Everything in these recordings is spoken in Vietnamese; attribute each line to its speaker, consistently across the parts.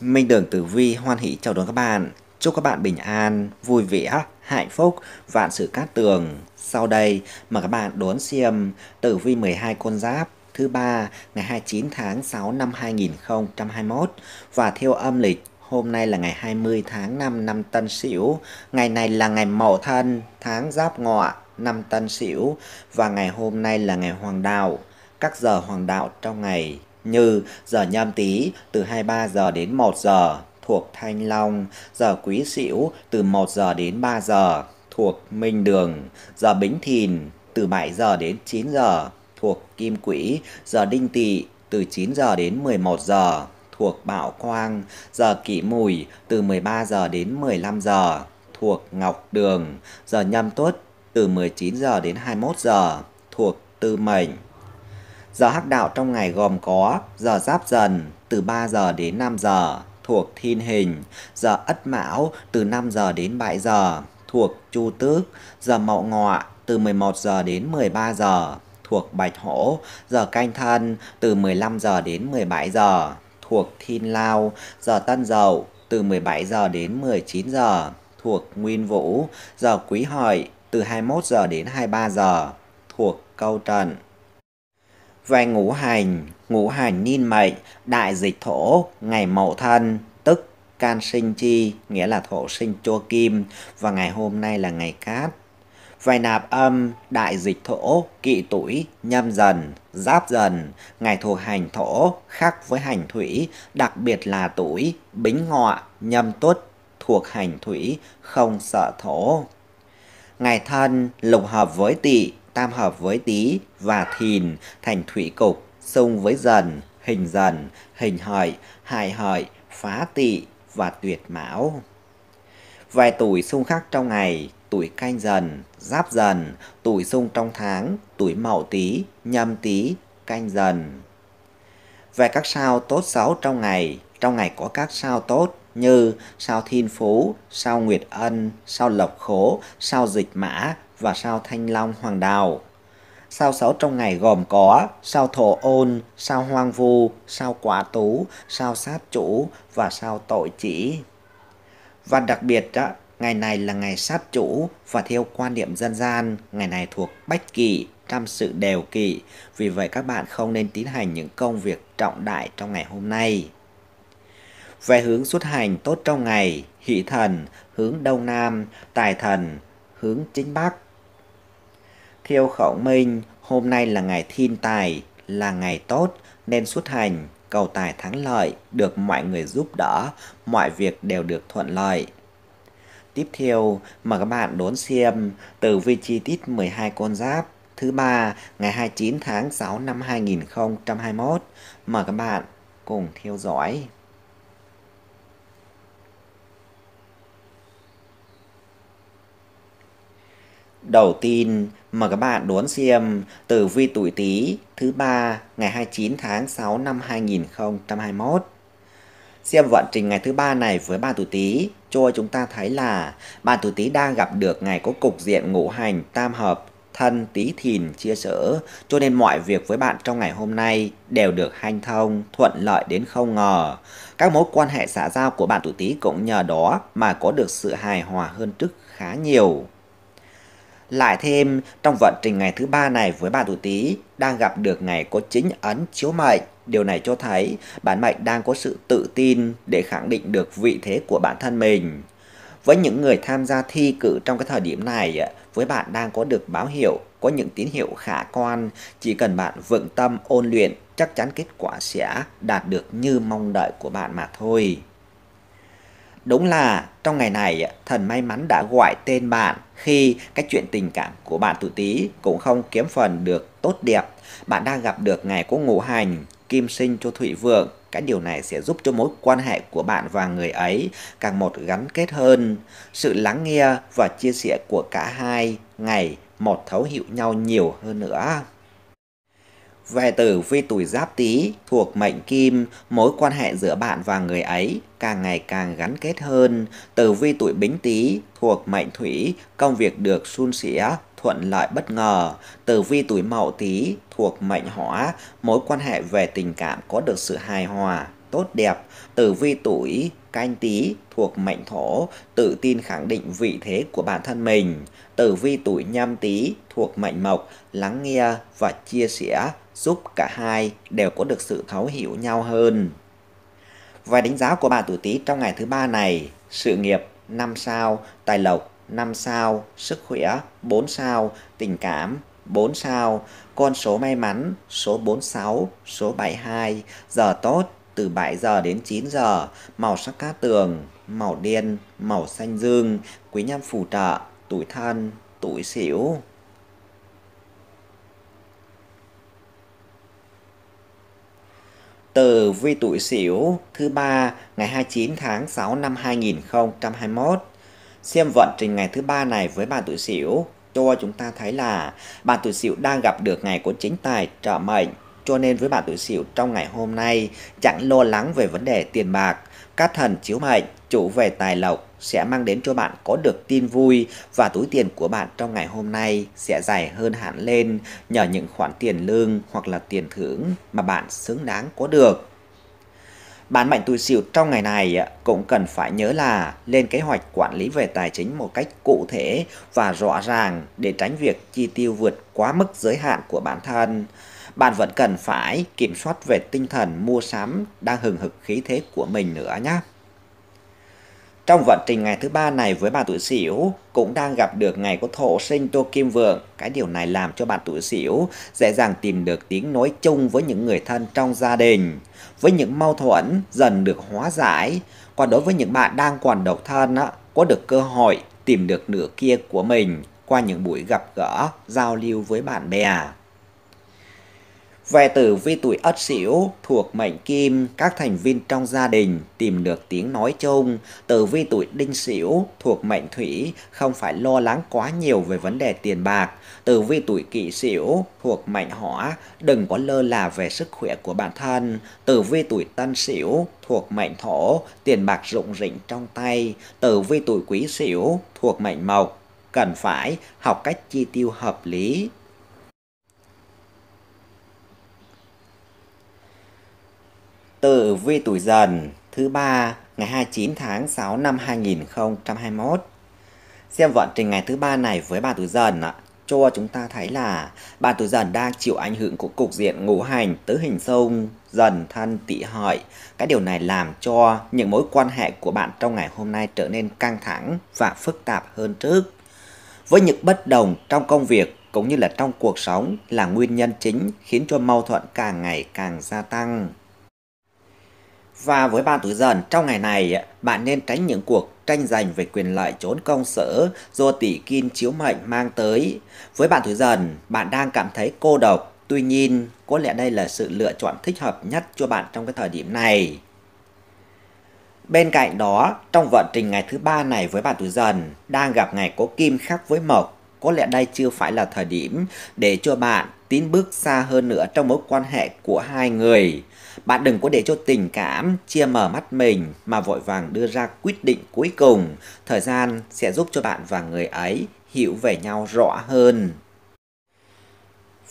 Speaker 1: Minh Đường Tử Vi hoan hỷ chào đón các bạn. Chúc các bạn bình an, vui vẻ, hạnh phúc, vạn sự cát tường. Sau đây mà các bạn đón xem Tử Vi 12 con giáp thứ ba ngày 29 tháng 6 năm 2021 và theo âm lịch hôm nay là ngày 20 tháng 5 năm Tân Sửu, ngày này là ngày Mậu Thân, tháng Giáp Ngọ, năm Tân Sửu và ngày hôm nay là ngày Hoàng đạo. Các giờ Hoàng đạo trong ngày như giờ nhâm tý từ 23 giờ đến 1 giờ thuộc Thanh Long, giờ Quý Sửu từ 1 giờ đến 3 giờ thuộc Minh Đường, giờ Bính Thìn từ 7 giờ đến 9 giờ thuộc Kim Quỹ, giờ Đinh Tỵ từ 9 giờ đến 11 giờ thuộc Bảo Quang, giờ Kỷ Mùi từ 13 giờ đến 15 giờ thuộc Ngọc Đường, giờ Nhâm Tuất từ 19 giờ đến 21 giờ thuộc Tư Mệnh. Giờ hắc đạo trong ngày gồm có giờ giáp dần từ 3 giờ đến 5 giờ thuộc thiên hình, giờ ất mão từ 5 giờ đến 7 giờ thuộc chu tước, giờ mậu ngọ từ 11 giờ đến 13 giờ thuộc bạch hổ, giờ canh thân từ 15 giờ đến 17 giờ thuộc thiên lao, giờ tân dậu từ 17 giờ đến 19 giờ thuộc nguyên vũ, giờ quý hợi từ 21 giờ đến 23 giờ thuộc câu trận về ngũ hành, ngũ hành niên mệnh, đại dịch thổ, ngày mậu thân, tức can sinh chi, nghĩa là thổ sinh chua kim, và ngày hôm nay là ngày cát. Về nạp âm, đại dịch thổ, kỵ tuổi, nhâm dần, giáp dần, ngày thuộc hành thổ, khác với hành thủy, đặc biệt là tuổi, bính ngọ, nhâm tuất, thuộc hành thủy, không sợ thổ. Ngày thân lục hợp với tỵ tam hợp với tý và thìn thành thủy cục, xung với dần, hình dần, hình hợi, hài hợi, phá tỵ và tuyệt mão. Vài tuổi xung khắc trong ngày, tuổi canh dần, giáp dần, tuổi xung trong tháng, tuổi mậu tý, nhâm tý, canh dần. Về các sao tốt xấu trong ngày, trong ngày có các sao tốt như sao thiên phú, sao nguyệt ân, sao lộc khố, sao dịch mã, và sao thanh long hoàng đào Sao xấu trong ngày gồm có sao thổ ôn, sao hoang vu, sao quả tú, sao sát chủ và sao tội chỉ. Và đặc biệt đó, ngày này là ngày sát chủ và theo quan niệm dân gian, ngày này thuộc bách kỷ, trăm sự đều kỵ, vì vậy các bạn không nên tiến hành những công việc trọng đại trong ngày hôm nay. Về hướng xuất hành tốt trong ngày, hỷ thần, hướng đông nam, tài thần, hướng chính bắc, theo khẩu minh, hôm nay là ngày thiên tài, là ngày tốt, nên xuất hành, cầu tài thắng lợi, được mọi người giúp đỡ, mọi việc đều được thuận lợi. Tiếp theo, mời các bạn đón xem tử vi chi tiết 12 con giáp thứ ba ngày 29 tháng 6 năm 2021. Mời các bạn cùng theo dõi. Đầu tiên, mà các bạn đón xem từ vi tuổi Tý thứ ba ngày 29 tháng 6 năm 2021. Xem vận trình ngày thứ ba này với ba tuổi Tý cho chúng ta thấy là bạn tuổi Tý đang gặp được ngày có cục diện ngũ hành tam hợp thân tí thìn chia sẻ cho nên mọi việc với bạn trong ngày hôm nay đều được hanh thông thuận lợi đến không ngờ các mối quan hệ xã giao của bạn tuổi tý cũng nhờ đó mà có được sự hài hòa hơn trước khá nhiều lại thêm, trong vận trình ngày thứ ba này với bà tuổi Tý đang gặp được ngày có chính ấn chiếu mệnh. Điều này cho thấy bản mệnh đang có sự tự tin để khẳng định được vị thế của bản thân mình. Với những người tham gia thi cử trong cái thời điểm này, với bạn đang có được báo hiệu, có những tín hiệu khả quan, chỉ cần bạn vững tâm ôn luyện, chắc chắn kết quả sẽ đạt được như mong đợi của bạn mà thôi. Đúng là trong ngày này, thần may mắn đã gọi tên bạn khi cái chuyện tình cảm của bạn tuổi Tý cũng không kiếm phần được tốt đẹp. Bạn đang gặp được ngày có ngũ hành, kim sinh cho thủy vượng. Cái điều này sẽ giúp cho mối quan hệ của bạn và người ấy càng một gắn kết hơn. Sự lắng nghe và chia sẻ của cả hai ngày một thấu hiểu nhau nhiều hơn nữa. Về tử vi tuổi giáp tý thuộc mệnh kim, mối quan hệ giữa bạn và người ấy càng ngày càng gắn kết hơn. Tử vi tuổi bính tý thuộc mệnh thủy, công việc được suôn sẻ, thuận lợi bất ngờ. Tử vi tuổi mậu tý thuộc mệnh hỏa, mối quan hệ về tình cảm có được sự hài hòa, tốt đẹp. Tử vi tuổi canh tý thuộc mệnh thổ, tự tin khẳng định vị thế của bản thân mình tử vi tuổi nhâm tý thuộc mệnh mộc, lắng nghe và chia sẻ giúp cả hai đều có được sự thấu hiểu nhau hơn. vài đánh giá của bà tuổi tý trong ngày thứ ba này, sự nghiệp 5 sao, tài lộc 5 sao, sức khỏe 4 sao, tình cảm 4 sao, con số may mắn số 46, số 72, giờ tốt từ 7 giờ đến 9 giờ, màu sắc cát tường, màu đen, màu xanh dương, quý nhân phù trợ tuổi thân, tuổi xỉu. Từ vi tuổi xỉu thứ ba ngày 29 tháng 6 năm 2021. Xem vận trình ngày thứ ba này với bạn tuổi xỉu cho chúng ta thấy là bạn tuổi xỉu đang gặp được ngày của chính tài trợ mệnh. Cho nên với bạn tuổi xỉu trong ngày hôm nay chẳng lo lắng về vấn đề tiền bạc, các thần chiếu mệnh chủ về tài lộc sẽ mang đến cho bạn có được tin vui và túi tiền của bạn trong ngày hôm nay sẽ dài hơn hẳn lên nhờ những khoản tiền lương hoặc là tiền thưởng mà bạn xứng đáng có được. Bạn mạnh tuổi sửu trong ngày này cũng cần phải nhớ là lên kế hoạch quản lý về tài chính một cách cụ thể và rõ ràng để tránh việc chi tiêu vượt quá mức giới hạn của bản thân bạn vẫn cần phải kiểm soát về tinh thần mua sắm đang hừng hực khí thế của mình nữa nhé. Trong vận trình ngày thứ ba này với bạn tuổi Sửu cũng đang gặp được ngày có thổ sinh tô kim vượng. Cái điều này làm cho bạn tuổi Sửu dễ dàng tìm được tiếng nói chung với những người thân trong gia đình. Với những mâu thuẫn dần được hóa giải. Còn đối với những bạn đang còn độc thân á, có được cơ hội tìm được nửa kia của mình qua những buổi gặp gỡ, giao lưu với bạn bè. Về tử vi tuổi Ất Sửu thuộc mệnh Kim, các thành viên trong gia đình tìm được tiếng nói chung. Tử vi tuổi Đinh Sửu thuộc mệnh Thủy, không phải lo lắng quá nhiều về vấn đề tiền bạc. Tử vi tuổi Kỷ Sửu thuộc mệnh Hỏa, đừng có lơ là về sức khỏe của bản thân. Tử vi tuổi Tân Sửu thuộc mệnh Thổ, tiền bạc rụng rỉnh trong tay. Tử vi tuổi Quý Sửu thuộc mệnh Mộc, cần phải học cách chi tiêu hợp lý vi tuổi dần thứ ba ngày 29 tháng 6 năm 2021. Xem vận trình ngày thứ ba này với bà tuổi dần ạ, cho chúng ta thấy là bà tuổi dần đang chịu ảnh hưởng của cục diện ngũ hành tứ hình sông dần thân tỵ hợi. Cái điều này làm cho những mối quan hệ của bạn trong ngày hôm nay trở nên căng thẳng và phức tạp hơn trước. Với những bất đồng trong công việc cũng như là trong cuộc sống là nguyên nhân chính khiến cho mâu thuẫn càng ngày càng gia tăng. Và với bạn tuổi dần, trong ngày này, bạn nên tránh những cuộc tranh giành về quyền lợi trốn công sở do tỷ kim chiếu mệnh mang tới. Với bạn tuổi dần, bạn đang cảm thấy cô độc, tuy nhiên có lẽ đây là sự lựa chọn thích hợp nhất cho bạn trong cái thời điểm này. Bên cạnh đó, trong vận trình ngày thứ ba này với bạn tuổi dần, đang gặp ngày có kim khắc với mộc, có lẽ đây chưa phải là thời điểm để cho bạn tiến bước xa hơn nữa trong mối quan hệ của hai người. Bạn đừng có để cho tình cảm chia mở mắt mình mà vội vàng đưa ra quyết định cuối cùng. Thời gian sẽ giúp cho bạn và người ấy hiểu về nhau rõ hơn.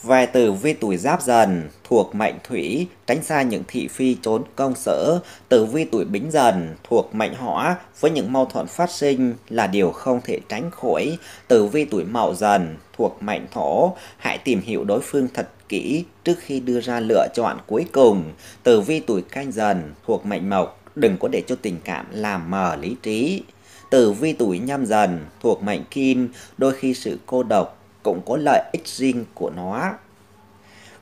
Speaker 1: Về tử vi tuổi giáp dần, thuộc mệnh thủy, tránh xa những thị phi trốn công sở. Tử vi tuổi bính dần, thuộc mệnh hỏa, với những mâu thuẫn phát sinh là điều không thể tránh khỏi. Tử vi tuổi mậu dần, thuộc mệnh thổ, hãy tìm hiểu đối phương thật kỹ trước khi đưa ra lựa chọn cuối cùng. Tử vi tuổi canh dần thuộc mệnh mộc, đừng có để cho tình cảm làm mờ lý trí. Tử vi tuổi nhâm dần thuộc mệnh kim, đôi khi sự cô độc cũng có lợi ích riêng của nó.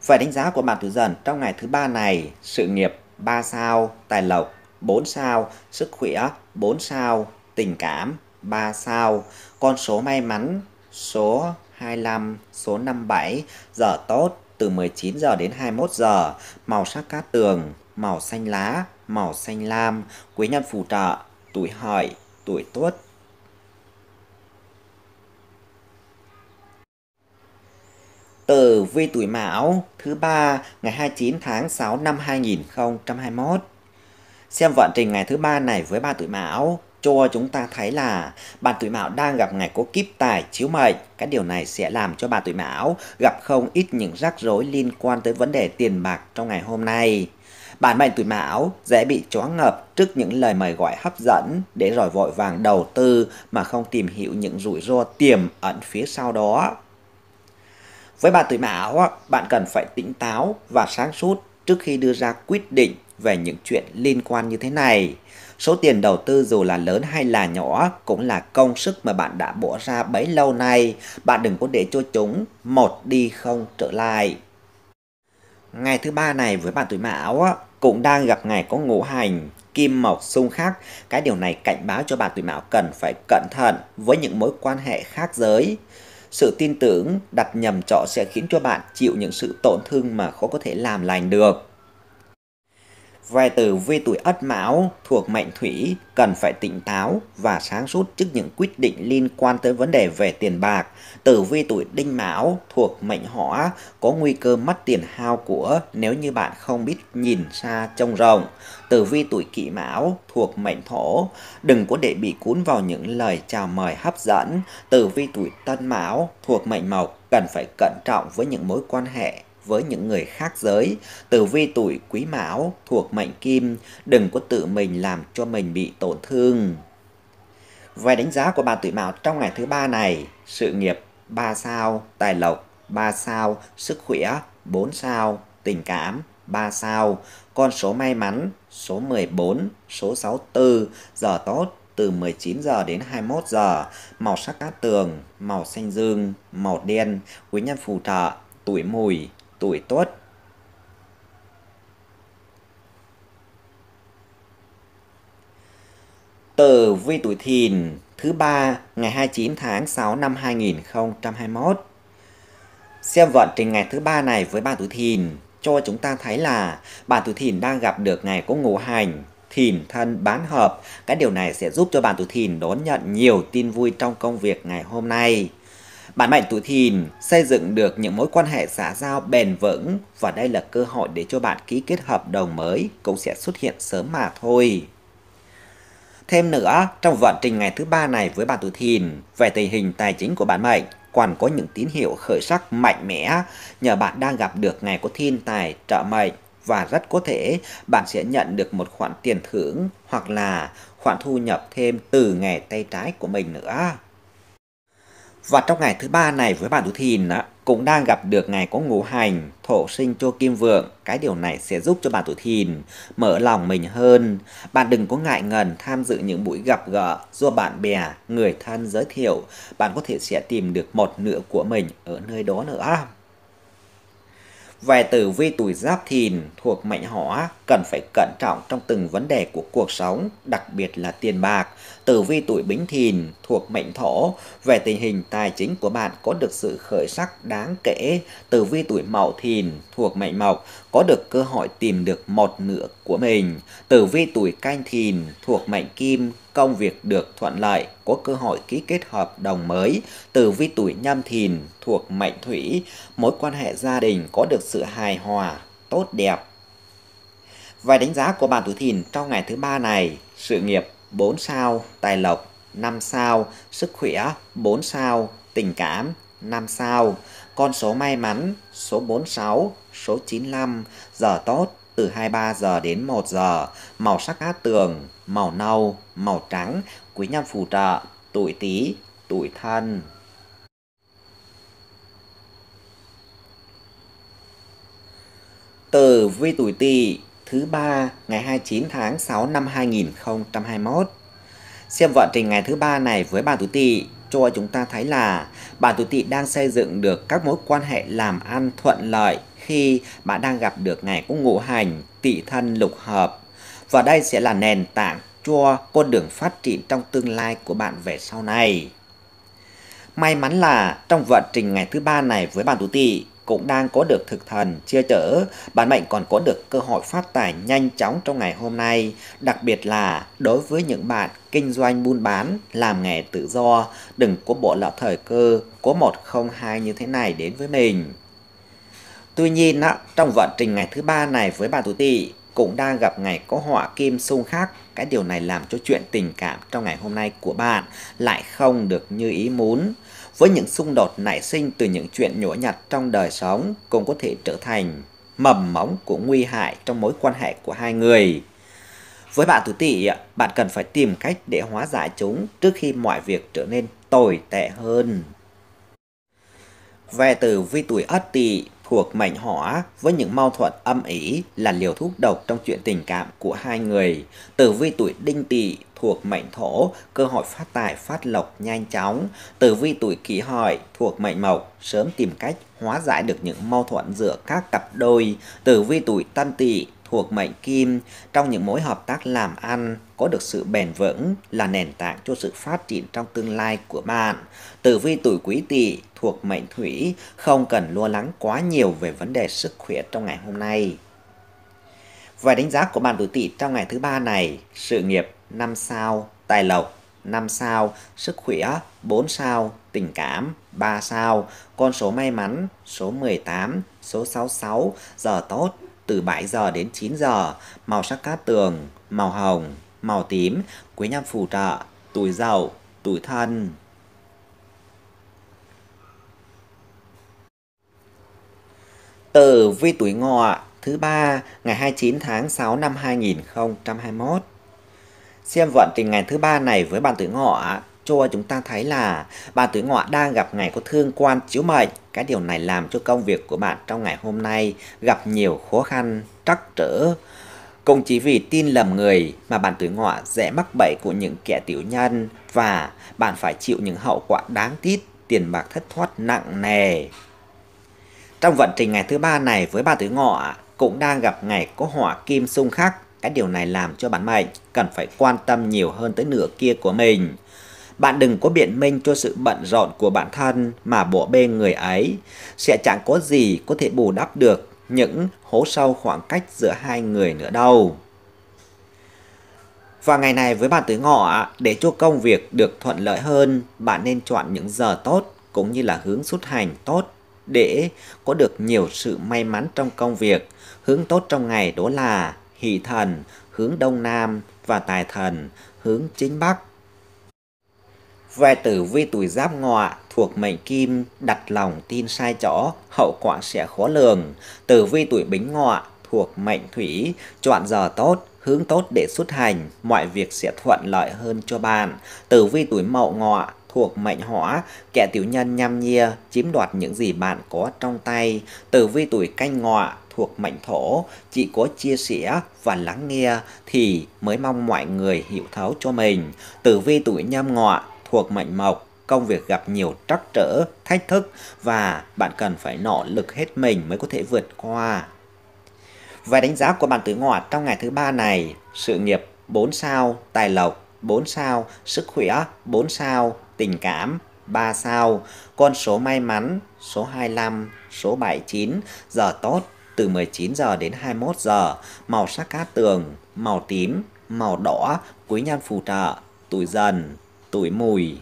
Speaker 1: Phải đánh giá của bạn tuổi dần trong ngày thứ ba này, sự nghiệp 3 sao, tài lộc 4 sao, sức khỏe 4 sao, tình cảm 3 sao, con số may mắn số 25, số 57, giờ tốt từ 19 giờ đến 21 giờ, màu sắc cát tường, màu xanh lá, màu xanh lam, quý nhân phù trợ, tuổi hợi, tuổi tuất. từ vi tuổi Mão thứ ba ngày 29 tháng 6 năm 2021. Xem vận trình ngày thứ ba này với ba tuổi Mão, cho chúng ta thấy là bạn tuổi mão đang gặp ngày có kiếp tài chiếu mệnh. Cái điều này sẽ làm cho bạn tuổi mão gặp không ít những rắc rối liên quan tới vấn đề tiền bạc trong ngày hôm nay. Bản mệnh tuổi mão dễ bị choáng ngợp trước những lời mời gọi hấp dẫn để rồi vội vàng đầu tư mà không tìm hiểu những rủi ro tiềm ẩn phía sau đó. Với bạn tuổi mão, bạn cần phải tỉnh táo và sáng suốt trước khi đưa ra quyết định về những chuyện liên quan như thế này. Số tiền đầu tư dù là lớn hay là nhỏ cũng là công sức mà bạn đã bỏ ra bấy lâu nay. Bạn đừng có để cho chúng một đi không trở lại. Ngày thứ ba này với bạn tuổi mão cũng đang gặp ngày có ngũ hành kim mộc xung khắc. Cái điều này cảnh báo cho bạn tuổi mão cần phải cẩn thận với những mối quan hệ khác giới. Sự tin tưởng đặt nhầm trọ sẽ khiến cho bạn chịu những sự tổn thương mà khó có thể làm lành được. Về tử vi tuổi Ất Mão thuộc mệnh Thủy cần phải tỉnh táo và sáng suốt trước những quyết định liên quan tới vấn đề về tiền bạc. Tử vi tuổi Đinh Mão thuộc mệnh Hỏa có nguy cơ mất tiền hao của nếu như bạn không biết nhìn xa trông rộng. Tử vi tuổi Kỷ Mão thuộc mệnh Thổ đừng có để bị cuốn vào những lời chào mời hấp dẫn. Tử vi tuổi Tân Mão thuộc mệnh Mộc cần phải cẩn trọng với những mối quan hệ với những người khác giới, tử vi tuổi quý mão thuộc mệnh kim, đừng có tự mình làm cho mình bị tổn thương. Về đánh giá của bà tuổi mão trong ngày thứ ba này, sự nghiệp 3 sao, tài lộc 3 sao, sức khỏe 4 sao, tình cảm 3 sao, con số may mắn số 14, số 64, giờ tốt từ 19 giờ đến 21 giờ, màu sắc cát tường, màu xanh dương, màu đen, quý nhân phù trợ, tuổi mùi, tuổi tuất Tử vi tuổi thìn thứ ba ngày 29 tháng 6 năm 2021. Xem vận trình ngày thứ ba này với ba tuổi thìn cho chúng ta thấy là bạn tuổi thìn đang gặp được ngày có ngũ hành thìn thân bán hợp. Cái điều này sẽ giúp cho bạn tuổi thìn đón nhận nhiều tin vui trong công việc ngày hôm nay. Bản mệnh tuổi thìn xây dựng được những mối quan hệ xã giao bền vững và đây là cơ hội để cho bạn ký kết hợp đồng mới cũng sẽ xuất hiện sớm mà thôi. Thêm nữa, trong vận trình ngày thứ ba này với bạn tuổi thìn, về tình hình tài chính của bản mệnh còn có những tín hiệu khởi sắc mạnh mẽ nhờ bạn đang gặp được ngày có thiên tài trợ mệnh và rất có thể bạn sẽ nhận được một khoản tiền thưởng hoặc là khoản thu nhập thêm từ nghề tay trái của mình nữa. Và trong ngày thứ ba này với bạn tuổi thìn á, cũng đang gặp được ngày có ngũ hành, thổ sinh cho kim vượng. Cái điều này sẽ giúp cho bạn tuổi thìn mở lòng mình hơn. Bạn đừng có ngại ngần tham dự những buổi gặp gỡ do bạn bè, người thân giới thiệu. Bạn có thể sẽ tìm được một nửa của mình ở nơi đó nữa. Về tử vi tuổi giáp thìn thuộc mệnh hỏa cần phải cẩn trọng trong từng vấn đề của cuộc sống, đặc biệt là tiền bạc. Tử vi tuổi Bính Thìn thuộc mệnh Thổ, về tình hình tài chính của bạn có được sự khởi sắc đáng kể. Tử vi tuổi Mậu Thìn thuộc mệnh Mộc có được cơ hội tìm được một nửa của mình. Tử vi tuổi Canh Thìn thuộc mệnh Kim công việc được thuận lợi, có cơ hội ký kết hợp đồng mới. Tử vi tuổi Nhâm Thìn thuộc mệnh Thủy, mối quan hệ gia đình có được sự hài hòa, tốt đẹp Vài đánh giá của bạn tuổi thìn trong ngày thứ ba này, sự nghiệp 4 sao, tài lộc 5 sao, sức khỏe 4 sao, tình cảm 5 sao, con số may mắn số 46, số 95, giờ tốt từ 23 giờ đến 1 giờ, màu sắc cát tường, màu nâu, màu trắng, quý nhân phù trợ, tuổi tý, tuổi thân. từ vi tuổi tỵ thứ ba ngày 29 tháng 6 năm 2021. Xem vận trình ngày thứ ba này với bà tuổi Tỵ cho chúng ta thấy là bà tuổi Tỵ đang xây dựng được các mối quan hệ làm ăn thuận lợi khi bạn đang gặp được ngày cũng ngũ hành Tỵ thân lục hợp. Và đây sẽ là nền tảng cho con đường phát triển trong tương lai của bạn về sau này. May mắn là trong vận trình ngày thứ ba này với bạn tuổi Tỵ, cũng đang có được thực thần chia chở, bản mệnh còn có được cơ hội phát tài nhanh chóng trong ngày hôm nay, đặc biệt là đối với những bạn kinh doanh buôn bán, làm nghề tự do, đừng có bộ lỡ thời cơ có một không hai như thế này đến với mình. Tuy nhiên, trong vận trình ngày thứ ba này với bà tuổi tỵ cũng đang gặp ngày có họa kim xung khắc. Cái điều này làm cho chuyện tình cảm trong ngày hôm nay của bạn lại không được như ý muốn với những xung đột nảy sinh từ những chuyện nhỏ nhặt trong đời sống cũng có thể trở thành mầm móng của nguy hại trong mối quan hệ của hai người. Với bạn tuổi tỵ, bạn cần phải tìm cách để hóa giải chúng trước khi mọi việc trở nên tồi tệ hơn. Về từ vi tuổi Ất Tỵ, thuộc mệnh hỏa với những mâu thuẫn âm ỉ là liều thuốc độc trong chuyện tình cảm của hai người. Tử vi tuổi đinh tỵ thuộc mệnh thổ, cơ hội phát tài phát lộc nhanh chóng. Tử vi tuổi kỷ hợi thuộc mệnh mộc, sớm tìm cách hóa giải được những mâu thuẫn giữa các cặp đôi. Tử vi tuổi tân tỵ thuộc mệnh kim trong những mối hợp tác làm ăn có được sự bền vững là nền tảng cho sự phát triển trong tương lai của bạn. Tử vi tuổi quý tỵ thuộc mệnh thủy, không cần lo lắng quá nhiều về vấn đề sức khỏe trong ngày hôm nay. Vài đánh giá của bạn tuổi tỵ trong ngày thứ ba này, sự nghiệp 5 sao, tài lộc 5 sao, sức khỏe 4 sao, tình cảm 3 sao, con số may mắn số 18, số 66, giờ tốt từ 7 giờ đến 9 giờ, màu sắc cát tường, màu hồng, màu tím, quý nhân phù trợ, tuổi giàu, tuổi thân. Tử vi tuổi ngọ thứ ba ngày 29 tháng 6 năm 2021. Xem vận trình ngày thứ ba này với bạn tuổi ngọ cho chúng ta thấy là bạn tuổi ngọ đang gặp ngày có thương quan chiếu mệnh. Cái điều này làm cho công việc của bạn trong ngày hôm nay gặp nhiều khó khăn, trắc trở. Cũng chỉ vì tin lầm người mà bạn tuổi ngọ dễ mắc bẫy của những kẻ tiểu nhân và bạn phải chịu những hậu quả đáng tiếc tiền bạc thất thoát nặng nề. Trong vận trình ngày thứ ba này với ba tứ ngọ cũng đang gặp ngày có hỏa kim xung khắc. Cái điều này làm cho bản mệnh cần phải quan tâm nhiều hơn tới nửa kia của mình. Bạn đừng có biện minh cho sự bận rộn của bản thân mà bỏ bê người ấy. Sẽ chẳng có gì có thể bù đắp được những hố sâu khoảng cách giữa hai người nữa đâu. Và ngày này với bạn tuổi ngọ, để cho công việc được thuận lợi hơn, bạn nên chọn những giờ tốt cũng như là hướng xuất hành tốt để có được nhiều sự may mắn trong công việc. Hướng tốt trong ngày đó là hỷ thần, hướng đông nam và tài thần, hướng chính bắc. Về tử vi tuổi giáp ngọ thuộc mệnh kim đặt lòng tin sai chỗ, hậu quả sẽ khó lường. Tử vi tuổi bính ngọ thuộc mệnh thủy, chọn giờ tốt, hướng tốt để xuất hành, mọi việc sẽ thuận lợi hơn cho bạn. Tử vi tuổi mậu ngọ thuộc mệnh hỏa, kẻ tiểu nhân nhăm nhia, chiếm đoạt những gì bạn có trong tay. Tử vi tuổi canh ngọ thuộc mệnh thổ, chỉ có chia sẻ và lắng nghe thì mới mong mọi người hiểu thấu cho mình. Tử vi tuổi nhâm ngọ thuộc mệnh mộc, công việc gặp nhiều trắc trở, thách thức và bạn cần phải nỗ lực hết mình mới có thể vượt qua. Và đánh giá của bạn tuổi ngọ trong ngày thứ ba này, sự nghiệp 4 sao, tài lộc 4 sao, sức khỏe 4 sao, tình cảm 3 sao, con số may mắn số 25, số 79, giờ tốt từ 19 giờ đến 21 giờ, màu sắc cát tường, màu tím, màu đỏ, quý nhân phù trợ, tuổi dần, tuổi mùi.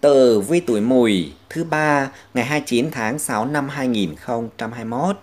Speaker 1: Từ vi tuổi mùi thứ ba ngày 29 tháng 6 năm 2021.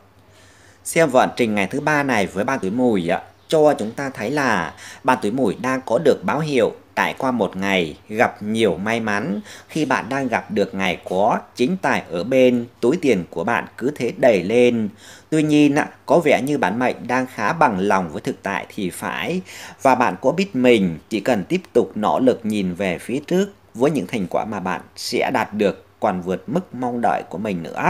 Speaker 1: Xem vận trình ngày thứ ba này với ba tuổi mùi ạ cho chúng ta thấy là bạn tuổi mùi đang có được báo hiệu trải qua một ngày gặp nhiều may mắn khi bạn đang gặp được ngày có chính tài ở bên túi tiền của bạn cứ thế đầy lên tuy nhiên có vẻ như bản mệnh đang khá bằng lòng với thực tại thì phải và bạn có biết mình chỉ cần tiếp tục nỗ lực nhìn về phía trước với những thành quả mà bạn sẽ đạt được còn vượt mức mong đợi của mình nữa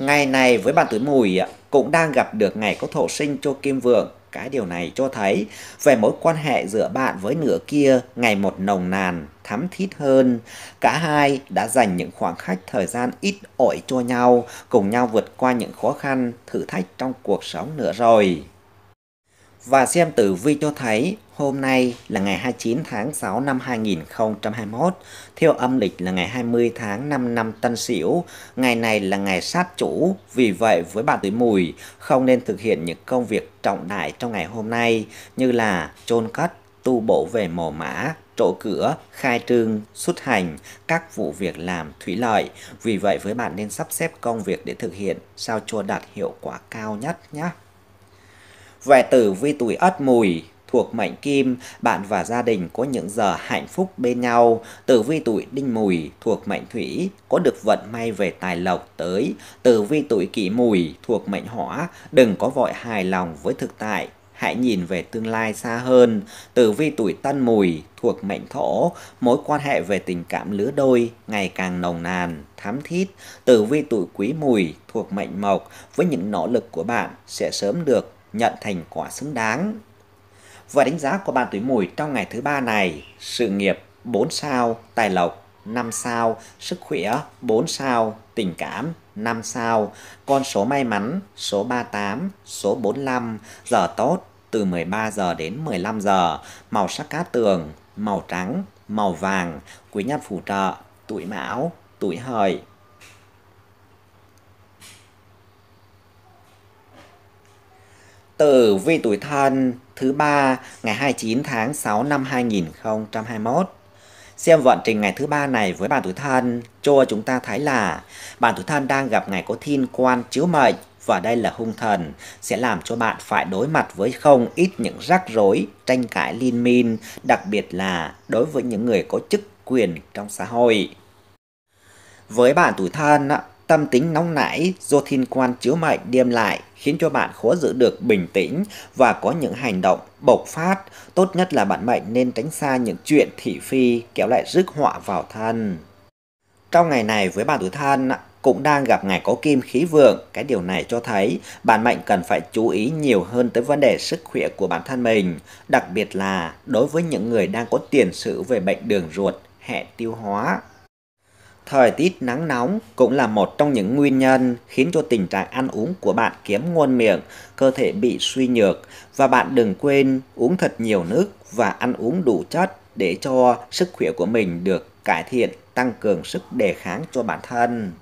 Speaker 1: Ngày này với bạn tuổi mùi cũng đang gặp được ngày có thổ sinh cho kim vượng. Cái điều này cho thấy về mối quan hệ giữa bạn với nửa kia ngày một nồng nàn, thắm thít hơn. Cả hai đã dành những khoảng khách thời gian ít ỏi cho nhau, cùng nhau vượt qua những khó khăn, thử thách trong cuộc sống nữa rồi. Và xem tử vi cho thấy hôm nay là ngày 29 tháng 6 năm 2021, theo âm lịch là ngày 20 tháng 5 năm Tân Sửu. Ngày này là ngày sát chủ, vì vậy với bạn tuổi Mùi không nên thực hiện những công việc trọng đại trong ngày hôm nay như là chôn cất, tu bổ về mồ mã, trổ cửa, khai trương, xuất hành, các vụ việc làm thủy lợi. Vì vậy với bạn nên sắp xếp công việc để thực hiện sao cho đạt hiệu quả cao nhất nhé. Về tử vi tuổi ất mùi thuộc mệnh kim, bạn và gia đình có những giờ hạnh phúc bên nhau. Tử vi tuổi đinh mùi thuộc mệnh thủy, có được vận may về tài lộc tới. Tử vi tuổi kỷ mùi thuộc mệnh hỏa, đừng có vội hài lòng với thực tại. Hãy nhìn về tương lai xa hơn. Tử vi tuổi tân mùi thuộc mệnh thổ, mối quan hệ về tình cảm lứa đôi ngày càng nồng nàn, thắm thiết. Tử vi tuổi quý mùi thuộc mệnh mộc, với những nỗ lực của bạn sẽ sớm được nhận thành quả xứng đáng. Và đánh giá của bạn tuổi mùi trong ngày thứ ba này, sự nghiệp 4 sao, tài lộc 5 sao, sức khỏe 4 sao, tình cảm 5 sao, con số may mắn số 38, số 45, giờ tốt từ 13 giờ đến 15 giờ, màu sắc cát tường, màu trắng, màu vàng, quý nhân phù trợ, tuổi mão, tuổi hợi. tử vi tuổi thân thứ ba ngày 29 tháng 6 năm 2021. Xem vận trình ngày thứ ba này với bạn tuổi thân cho chúng ta thấy là bạn tuổi thân đang gặp ngày có thiên quan chiếu mệnh và đây là hung thần sẽ làm cho bạn phải đối mặt với không ít những rắc rối, tranh cãi liên minh, đặc biệt là đối với những người có chức quyền trong xã hội. Với bạn tuổi thân Tâm tính nóng nảy do thiên quan chiếu mệnh đem lại khiến cho bạn khó giữ được bình tĩnh và có những hành động bộc phát. Tốt nhất là bạn mệnh nên tránh xa những chuyện thị phi kéo lại rước họa vào thân. Trong ngày này với bạn tuổi thân cũng đang gặp ngày có kim khí vượng. Cái điều này cho thấy bạn mệnh cần phải chú ý nhiều hơn tới vấn đề sức khỏe của bản thân mình, đặc biệt là đối với những người đang có tiền sử về bệnh đường ruột, hệ tiêu hóa. Thời tiết nắng nóng cũng là một trong những nguyên nhân khiến cho tình trạng ăn uống của bạn kém ngon miệng, cơ thể bị suy nhược và bạn đừng quên uống thật nhiều nước và ăn uống đủ chất để cho sức khỏe của mình được cải thiện, tăng cường sức đề kháng cho bản thân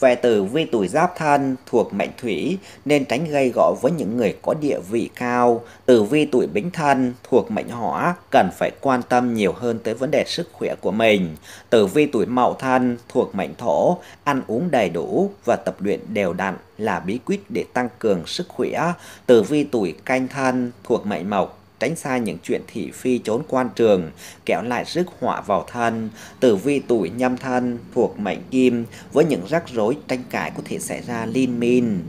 Speaker 1: về tử vi tuổi giáp thân thuộc mệnh thủy nên tránh gây gỗ với những người có địa vị cao. Tử vi tuổi bính thân thuộc mệnh hỏa cần phải quan tâm nhiều hơn tới vấn đề sức khỏe của mình. Tử vi tuổi mậu thân thuộc mệnh thổ ăn uống đầy đủ và tập luyện đều đặn là bí quyết để tăng cường sức khỏe. Tử vi tuổi canh thân thuộc mệnh mộc tránh xa những chuyện thị phi trốn quan trường, kéo lại rước họa vào thân, tử vi tuổi nhâm thân thuộc mệnh kim với những rắc rối tranh cãi có thể xảy ra liên minh.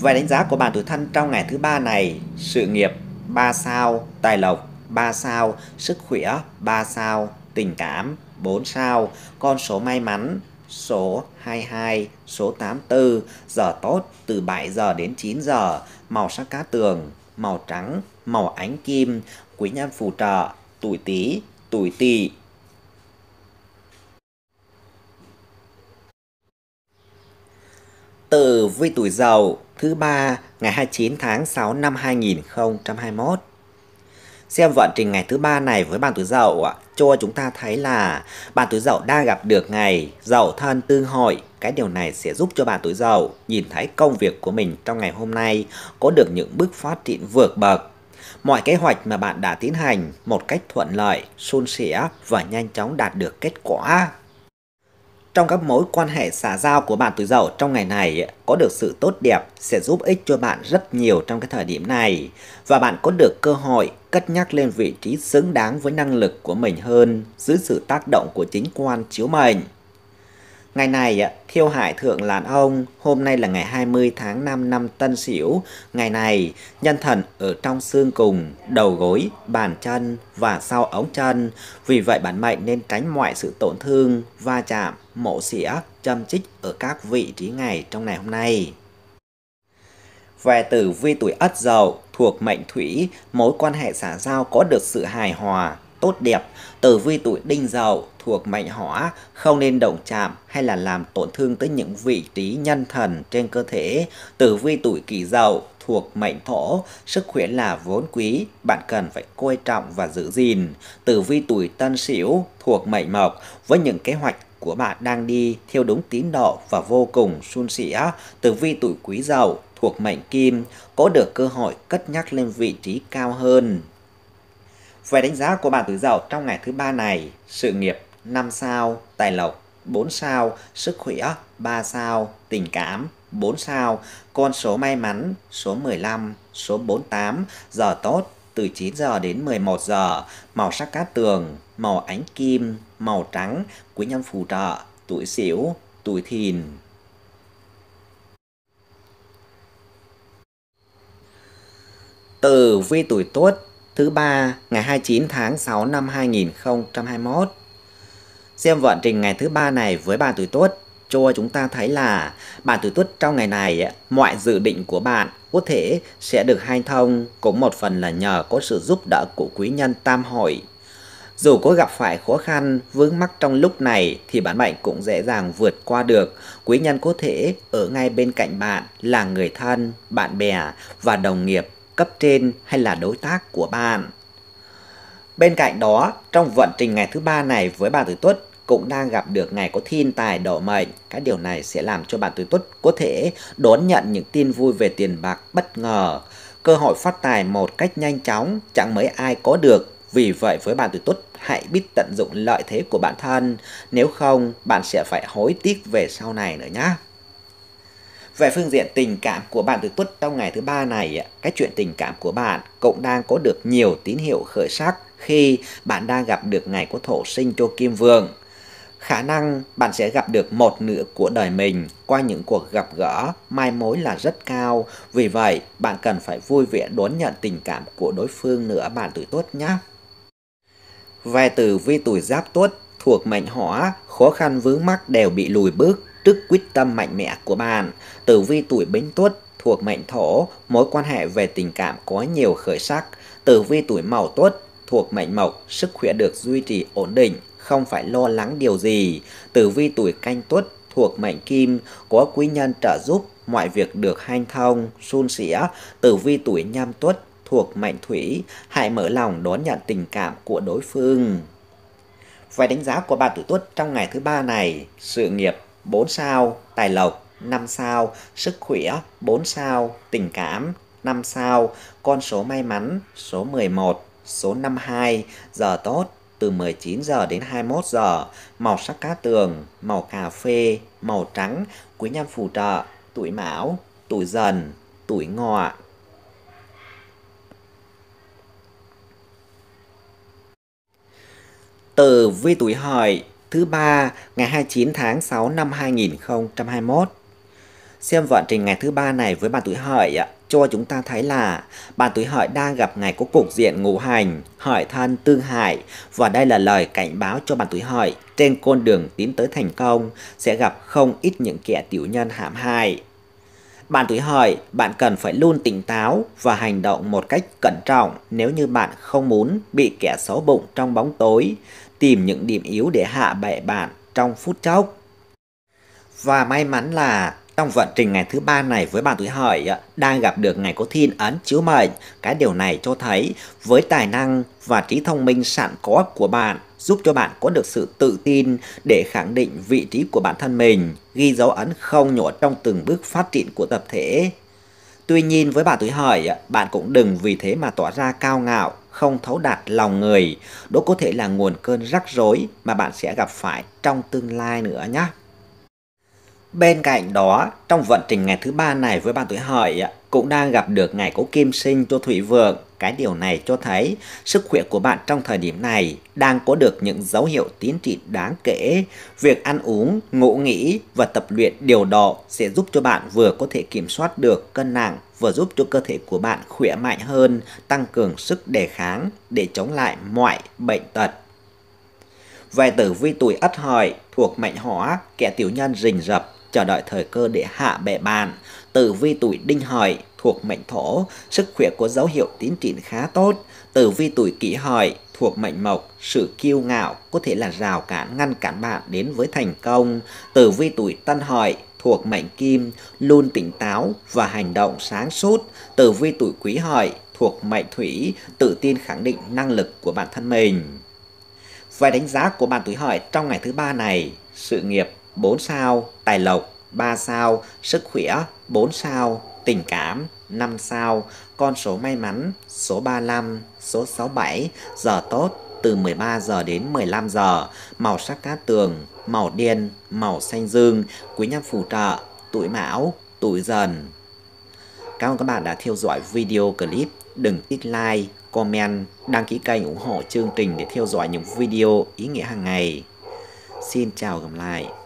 Speaker 1: vài đánh giá của bạn tuổi thân trong ngày thứ ba này, sự nghiệp 3 sao, tài lộc 3 sao, sức khỏe 3 sao, tình cảm 4 sao, con số may mắn số 22, số 84, giờ tốt từ 7 giờ đến 9 giờ, màu sắc cá tường, màu trắng, màu ánh kim, quý nhân phù trợ, tuổi tý, tuổi tỵ. Tử vi tuổi Dậu thứ ba ngày 29 tháng 6 năm 2021. Xem vận trình ngày thứ ba này với bạn tuổi Dậu cho chúng ta thấy là bạn tuổi Dậu đang gặp được ngày Dậu thân tương hội. Cái điều này sẽ giúp cho bạn tuổi Dậu nhìn thấy công việc của mình trong ngày hôm nay có được những bước phát triển vượt bậc mọi kế hoạch mà bạn đã tiến hành một cách thuận lợi, suôn sẻ và nhanh chóng đạt được kết quả. Trong các mối quan hệ xã giao của bạn tuổi dậu trong ngày này có được sự tốt đẹp sẽ giúp ích cho bạn rất nhiều trong cái thời điểm này và bạn có được cơ hội cất nhắc lên vị trí xứng đáng với năng lực của mình hơn dưới sự tác động của chính quan chiếu mệnh. Ngày này Thiêu Hải Thượng Làn Ông, hôm nay là ngày 20 tháng 5 năm Tân Sửu. Ngày này, nhân thần ở trong xương cùng, đầu gối, bàn chân và sau ống chân. Vì vậy bản mệnh nên tránh mọi sự tổn thương, va chạm, mổ xỉa, châm chích ở các vị trí ngày trong ngày hôm nay. Về tử vi tuổi Ất Dậu thuộc mệnh Thủy, mối quan hệ xã giao có được sự hài hòa, tốt đẹp. Tử vi tuổi Đinh Dậu thuộc mệnh hỏa không nên động chạm hay là làm tổn thương tới những vị trí nhân thần trên cơ thể. Tử vi tuổi kỷ dậu thuộc mệnh thổ, sức khỏe là vốn quý, bạn cần phải coi trọng và giữ gìn. Tử vi tuổi tân sửu thuộc mệnh mộc, với những kế hoạch của bạn đang đi theo đúng tín độ và vô cùng suôn sẻ. Tử vi tuổi quý dậu thuộc mệnh kim, có được cơ hội cất nhắc lên vị trí cao hơn. Về đánh giá của bạn tuổi dậu trong ngày thứ ba này, sự nghiệp 5 sao, tài lộc 4 sao, sức khỏe 3 sao, tình cảm 4 sao, con số may mắn số 15, số 48, giờ tốt từ 9 giờ đến 11 giờ, màu sắc cát tường, màu ánh kim, màu trắng, quý nhân phù trợ, tuổi xỉu, tuổi thìn. từ vi tuổi tuất thứ ba ngày 29 tháng 6 năm 2021 Xem vận trình ngày thứ ba này với bà tuổi tốt cho chúng ta thấy là bạn tuổi tuất trong ngày này mọi dự định của bạn có thể sẽ được hanh thông cũng một phần là nhờ có sự giúp đỡ của quý nhân tam hội. Dù có gặp phải khó khăn, vướng mắc trong lúc này thì bản mệnh cũng dễ dàng vượt qua được. Quý nhân có thể ở ngay bên cạnh bạn là người thân, bạn bè và đồng nghiệp cấp trên hay là đối tác của bạn. Bên cạnh đó, trong vận trình ngày thứ ba này với bà tuổi tuất, cũng đang gặp được ngày có thiên tài đổ mệnh. Cái điều này sẽ làm cho bạn tuổi tuất có thể đón nhận những tin vui về tiền bạc bất ngờ. Cơ hội phát tài một cách nhanh chóng chẳng mấy ai có được. Vì vậy với bạn tuổi tuất hãy biết tận dụng lợi thế của bản thân. Nếu không bạn sẽ phải hối tiếc về sau này nữa nhé. Về phương diện tình cảm của bạn tuổi tuất trong ngày thứ ba này, cái chuyện tình cảm của bạn cũng đang có được nhiều tín hiệu khởi sắc khi bạn đang gặp được ngày có thổ sinh cho kim vương khả năng bạn sẽ gặp được một nửa của đời mình qua những cuộc gặp gỡ mai mối là rất cao vì vậy bạn cần phải vui vẻ đón nhận tình cảm của đối phương nữa bạn tuổi tốt nhé về tử vi tuổi giáp tuất thuộc mệnh hỏa khó khăn vướng mắc đều bị lùi bước trước quyết tâm mạnh mẽ của bạn tử vi tuổi bính tuất thuộc mệnh thổ mối quan hệ về tình cảm có nhiều khởi sắc tử vi tuổi mậu tuất thuộc mệnh mộc sức khỏe được duy trì ổn định không phải lo lắng điều gì. Tử vi tuổi canh tuất thuộc mệnh kim, có quý nhân trợ giúp, mọi việc được hanh thông, suôn sẻ. Tử vi tuổi nhâm tuất thuộc mệnh thủy, hãy mở lòng đón nhận tình cảm của đối phương. Vài đánh giá của bạn tuổi tuất trong ngày thứ ba này, sự nghiệp 4 sao, tài lộc 5 sao, sức khỏe 4 sao, tình cảm 5 sao, con số may mắn số 11, số 52, giờ tốt từ 19 giờ đến 21 giờ, màu sắc cá tường, màu cà phê, màu trắng, quý nhân phù trợ, tuổi mão, tuổi dần, tuổi ngọ, từ vi tuổi hợi thứ ba ngày 29 tháng 6 năm 2021. Xem vận trình ngày thứ ba này với bạn tuổi hợi ạ cho chúng ta thấy là bạn tuổi hợi đang gặp ngày có cục diện ngũ hành, hợi thân tương hại và đây là lời cảnh báo cho bạn tuổi hợi trên con đường tiến tới thành công sẽ gặp không ít những kẻ tiểu nhân hãm hại. Bạn tuổi hợi, bạn cần phải luôn tỉnh táo và hành động một cách cẩn trọng nếu như bạn không muốn bị kẻ xấu bụng trong bóng tối tìm những điểm yếu để hạ bệ bạn trong phút chốc. Và may mắn là trong vận trình ngày thứ ba này với bạn tuổi hợi đang gặp được ngày có thiên ấn chiếu mệnh, cái điều này cho thấy với tài năng và trí thông minh sẵn có của bạn giúp cho bạn có được sự tự tin để khẳng định vị trí của bản thân mình, ghi dấu ấn không nhỏ trong từng bước phát triển của tập thể. Tuy nhiên với bạn tuổi hợi, bạn cũng đừng vì thế mà tỏ ra cao ngạo, không thấu đạt lòng người. Đó có thể là nguồn cơn rắc rối mà bạn sẽ gặp phải trong tương lai nữa nhé. Bên cạnh đó, trong vận trình ngày thứ ba này với bạn tuổi hợi cũng đang gặp được ngày cố kim sinh cho thủy vượng. Cái điều này cho thấy sức khỏe của bạn trong thời điểm này đang có được những dấu hiệu tiến triển đáng kể. Việc ăn uống, ngủ nghỉ và tập luyện điều độ sẽ giúp cho bạn vừa có thể kiểm soát được cân nặng vừa giúp cho cơ thể của bạn khỏe mạnh hơn, tăng cường sức đề kháng để chống lại mọi bệnh tật. Về tử vi tuổi ất hợi thuộc mệnh hỏa, kẻ tiểu nhân rình rập, chờ đợi thời cơ để hạ bè bàn. Tử vi tuổi đinh hợi thuộc mệnh thổ, sức khỏe có dấu hiệu tiến triển khá tốt. Tử vi tuổi kỷ hợi thuộc mệnh mộc, sự kiêu ngạo có thể là rào cản ngăn cản bạn đến với thành công. Tử vi tuổi tân hợi thuộc mệnh kim, luôn tỉnh táo và hành động sáng suốt. Tử vi tuổi quý hợi thuộc mệnh thủy, tự tin khẳng định năng lực của bản thân mình. vài đánh giá của bạn tuổi hợi trong ngày thứ ba này, sự nghiệp 4 sao tài lộc, 3 sao sức khỏe, 4 sao tình cảm, 5 sao, con số may mắn, số 35, số 67, giờ tốt từ 13 giờ đến 15 giờ, màu sắc cát tường, màu đen, màu xanh dương, quý nhân phù trợ, tuổi mão, tuổi dần. Cảm ơn các bạn đã theo dõi video clip. Đừng ít like, comment, đăng ký kênh ủng hộ chương trình để theo dõi những video ý nghĩa hàng ngày. Xin chào gặp lại.